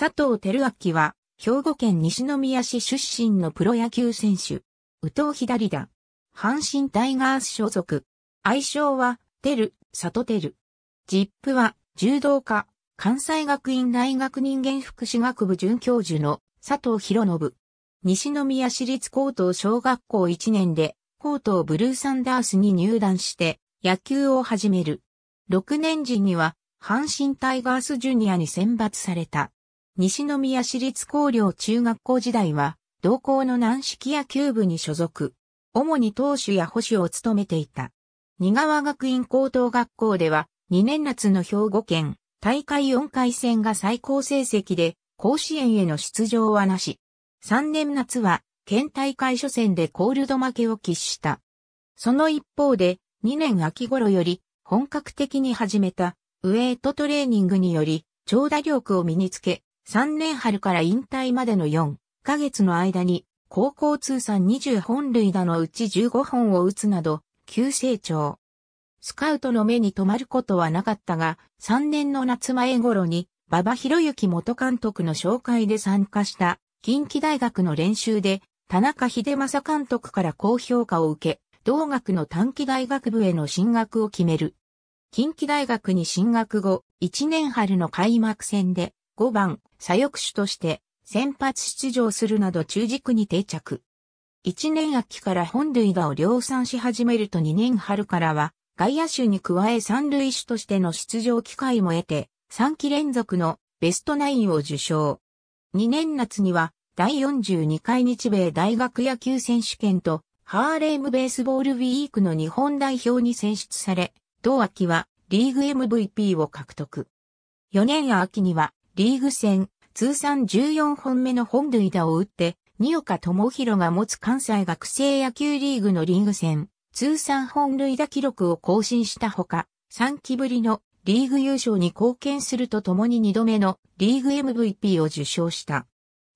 佐藤輝明は、兵庫県西宮市出身のプロ野球選手。宇藤左だ。阪神タイガース所属。愛称は、テル、里テル。ジップは、柔道家、関西学院大学人間福祉学部准教授の佐藤博信。西宮市立高等小学校1年で、高等ブルーサンダースに入団して、野球を始める。6年時には、阪神タイガースジュニアに選抜された。西宮市立高陵中学校時代は、同校の軟式野球部に所属。主に投手や保守を務めていた。仁川学院高等学校では、2年夏の兵庫県、大会4回戦が最高成績で、甲子園への出場はなし。3年夏は、県大会初戦でコールド負けを喫した。その一方で、2年秋頃より、本格的に始めた、ウエイトトレーニングにより、長打力を身につけ、3年春から引退までの4ヶ月の間に、高校通算20本塁打のうち15本を打つなど、急成長。スカウトの目に留まることはなかったが、3年の夏前頃に、馬場博之元監督の紹介で参加した、近畿大学の練習で、田中秀正監督から高評価を受け、同学の短期大学部への進学を決める。近畿大学に進学後、1年春の開幕戦で、5番、左翼手として先発出場するなど中軸に定着。1年秋から本塁打を量産し始めると2年春からは外野手に加え三塁手としての出場機会も得て3期連続のベストナインを受賞。2年夏には第42回日米大学野球選手権とハーレームベースボールウィークの日本代表に選出され、同秋はリーグ MVP を獲得。4年秋にはリーグ戦、通算14本目の本塁打を打って、二岡智弘が持つ関西学生野球リーグのリーグ戦、通算本塁打記録を更新したほか、3期ぶりのリーグ優勝に貢献するとともに2度目のリーグ MVP を受賞した。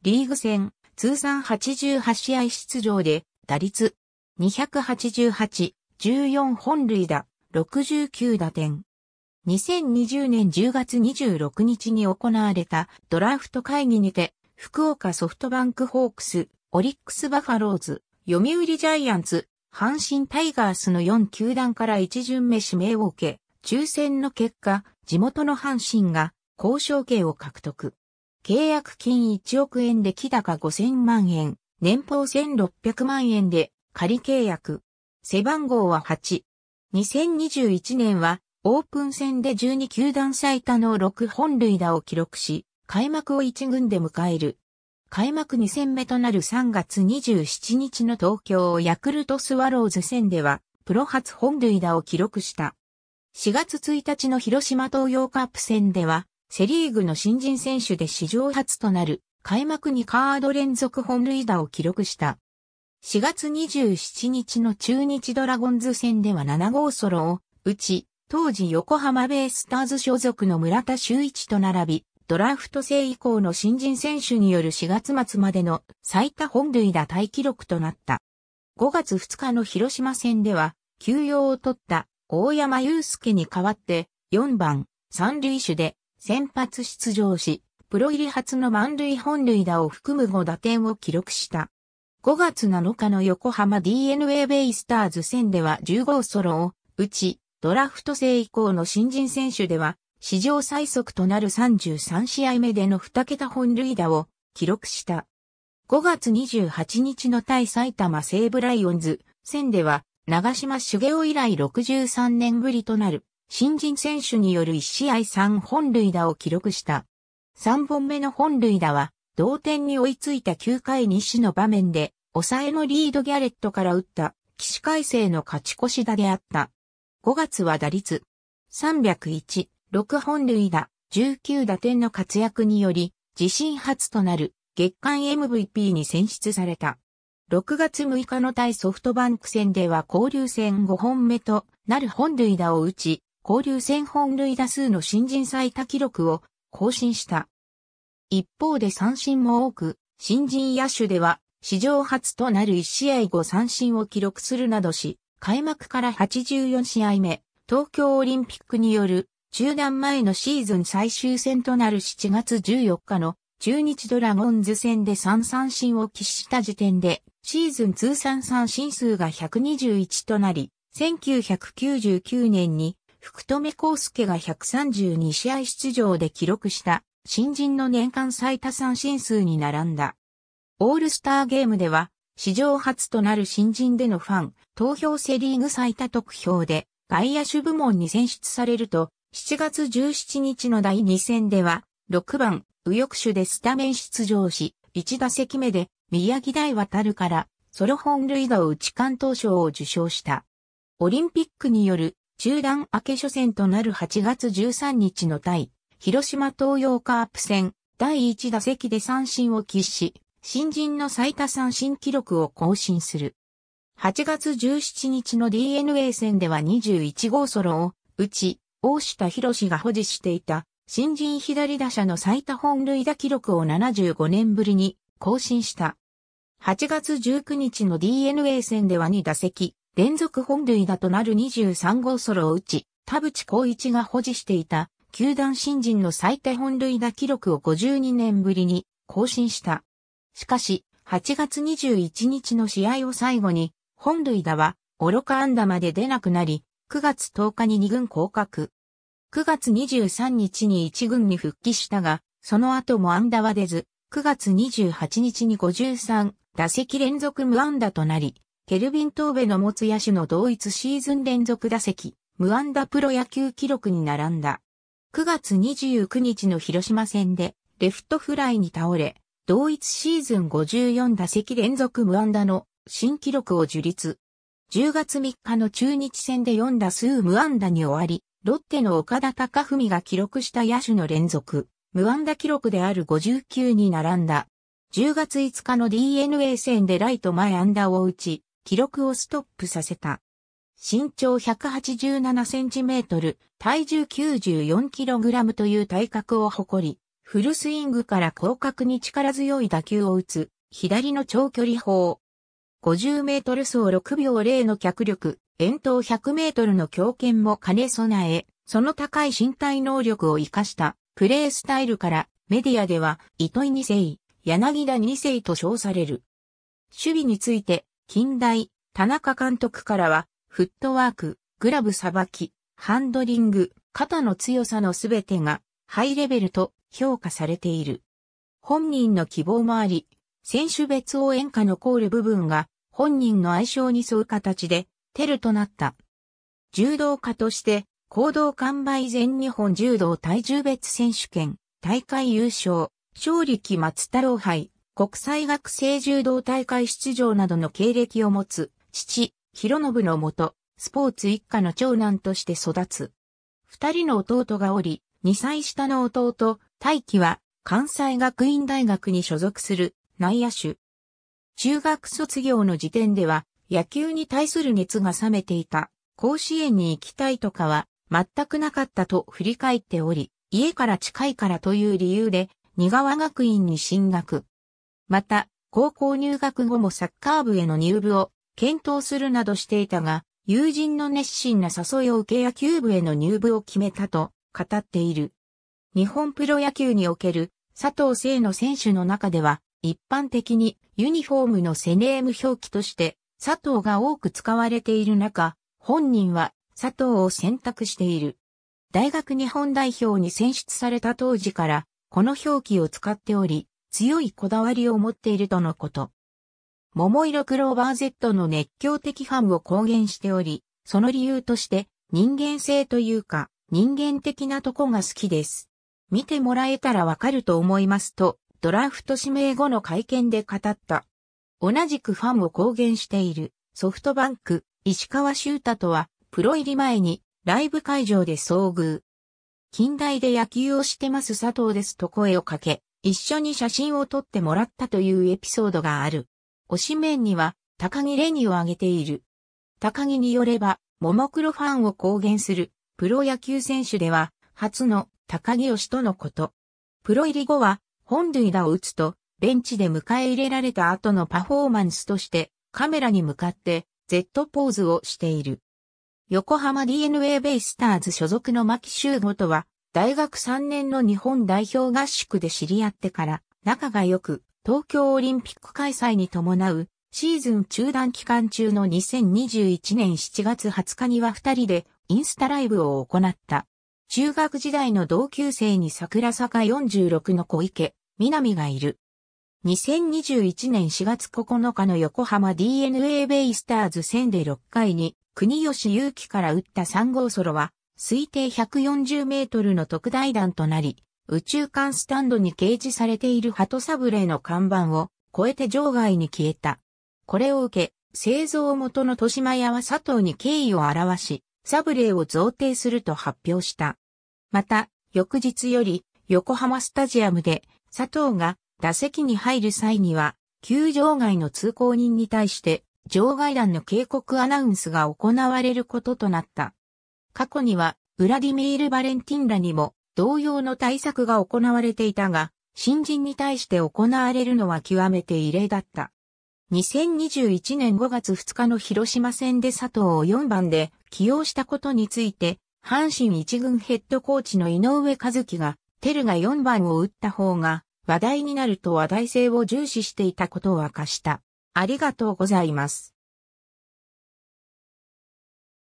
リーグ戦、通算88試合出場で、打率288、14本塁打、69打点。2020年10月26日に行われたドラフト会議にて、福岡ソフトバンクホークス、オリックスバファローズ、読売ジャイアンツ、阪神タイガースの4球団から1巡目指名を受け、抽選の結果、地元の阪神が交渉権を獲得。契約金1億円で木高5000万円、年俸1600万円で仮契約。背番号は8。2021年はオープン戦で12球団最多の6本塁打を記録し、開幕を1軍で迎える。開幕2戦目となる3月27日の東京ヤクルトスワローズ戦では、プロ初本塁打を記録した。4月1日の広島東洋カップ戦では、セリーグの新人選手で史上初となる、開幕にカード連続本塁打を記録した。4月27日の中日ドラゴンズ戦では7号ソロを打ち、当時横浜ベイスターズ所属の村田修一と並び、ドラフト制以降の新人選手による4月末までの最多本塁打大記録となった。5月2日の広島戦では、休養を取った大山祐介に代わって4番三塁手で先発出場し、プロ入り初の満塁本塁打を含む5打点を記録した。5月7日の横浜 DNA ベイスターズ戦では10号ソロを打ち、ドラフト制以降の新人選手では、史上最速となる33試合目での2桁本塁打を記録した。5月28日の対埼玉西武ライオンズ戦では、長島茂雄以来63年ぶりとなる新人選手による1試合3本塁打を記録した。3本目の本塁打は、同点に追いついた9回西の場面で、抑えのリードギャレットから打った、起死回生の勝ち越し打であった。5月は打率301、6本塁打、19打点の活躍により、自身初となる月間 MVP に選出された。6月6日の対ソフトバンク戦では交流戦5本目となる本塁打を打ち、交流戦本塁打数の新人最多記録を更新した。一方で三振も多く、新人野手では史上初となる1試合5三振を記録するなどし、開幕から84試合目、東京オリンピックによる中断前のシーズン最終戦となる7月14日の中日ドラゴンズ戦で3三振を喫した時点で、シーズン通算三振数が121となり、1999年に福留孝介が132試合出場で記録した新人の年間最多三振数に並んだ。オールスターゲームでは史上初となる新人でのファン、投票セリーグ最多得票で外野手部門に選出されると、7月17日の第2戦では、6番、右翼手でスタメン出場し、1打席目で宮城大渡るからソロ本塁打を打ち関東賞を受賞した。オリンピックによる中断明け初戦となる8月13日の対、広島東洋カープ戦、第1打席で三振を喫し、新人の最多三振記録を更新する。8月17日の DNA 戦では21号ソロを打ち、大下博が保持していた新人左打者の最多本塁打記録を75年ぶりに更新した。8月19日の DNA 戦では2打席連続本塁打となる23号ソロを打ち、田淵光一が保持していた球団新人の最多本塁打記録を52年ぶりに更新した。しかし、8月21日の試合を最後に、本塁打は、愚か安打まで出なくなり、9月10日に2軍降格。9月23日に1軍に復帰したが、その後も安打は出ず、9月28日に53打席連続無安打となり、ケルビン・トーベの持つ野手の同一シーズン連続打席、無安打プロ野球記録に並んだ。9月29日の広島戦で、レフトフライに倒れ、同一シーズン54打席連続無安打の新記録を樹立。10月3日の中日戦で4打数無安打に終わり、ロッテの岡田隆文が記録した野手の連続、無安打記録である59に並んだ。10月5日の DNA 戦でライト前安打を打ち、記録をストップさせた。身長187センチメートル、体重94キログラムという体格を誇り、フルスイングから広角に力強い打球を打つ、左の長距離砲。50メートル走6秒0の脚力、遠投100メートルの強肩も兼ね備え、その高い身体能力を活かしたプレースタイルからメディアでは糸井二世、柳田二世と称される。守備について近代、田中監督からはフットワーク、グラブさばき、ハンドリング、肩の強さのすべてがハイレベルと評価されている。本人の希望もあり、選手別応援歌のコール部分が本人の愛称に沿う形でテルとなった。柔道家として行動完売全日本柔道体重別選手権大会優勝、勝力松太郎杯、国際学生柔道大会出場などの経歴を持つ父、広信のもと、スポーツ一家の長男として育つ。二人の弟がおり、二歳下の弟、大輝は関西学院大学に所属する内野手。中学卒業の時点では野球に対する熱が冷めていた。甲子園に行きたいとかは全くなかったと振り返っており、家から近いからという理由で、二川学院に進学。また、高校入学後もサッカー部への入部を検討するなどしていたが、友人の熱心な誘いを受け野球部への入部を決めたと語っている。日本プロ野球における佐藤聖の選手の中では、一般的にユニフォームのセネーム表記として佐藤が多く使われている中、本人は佐藤を選択している。大学日本代表に選出された当時から、この表記を使っており、強いこだわりを持っているとのこと。桃色クローバー Z の熱狂的ファンを公言しており、その理由として、人間性というか、人間的なとこが好きです。見てもらえたらわかると思いますと、ドラフト指名後の会見で語った。同じくファンを公言しているソフトバンク、石川修太とは、プロ入り前にライブ会場で遭遇。近代で野球をしてます佐藤ですと声をかけ、一緒に写真を撮ってもらったというエピソードがある。推しメンには高木レニを挙げている。高木によれば、ももクロファンを公言するプロ野球選手では、初の高木義とのこと。プロ入り後は、本塁打を打つと、ベンチで迎え入れられた後のパフォーマンスとして、カメラに向かって、Z ポーズをしている。横浜 DNA ベイスターズ所属の牧修吾とは、大学3年の日本代表合宿で知り合ってから、仲が良く、東京オリンピック開催に伴う、シーズン中断期間中の2021年7月20日には2人でインスタライブを行った。中学時代の同級生に桜坂46の小池、南がいる。2021年4月9日の横浜 DNA ベイスターズ戦で6回に国吉祐希から打った3号ソロは推定140メートルの特大弾となり宇宙間スタンドに掲示されている鳩サブレーの看板を超えて場外に消えた。これを受け製造元の豊島屋は佐藤に敬意を表しサブレーを贈呈すると発表した。また、翌日より横浜スタジアムで佐藤が打席に入る際には、球場外の通行人に対して場外団の警告アナウンスが行われることとなった。過去には、ウラディミール・バレンティンらにも同様の対策が行われていたが、新人に対して行われるのは極めて異例だった。2021年5月2日の広島戦で佐藤を4番で起用したことについて、阪神一軍ヘッドコーチの井上和樹が、テルが4番を打った方が話題になると話題性を重視していたことを明かした。ありがとうございます。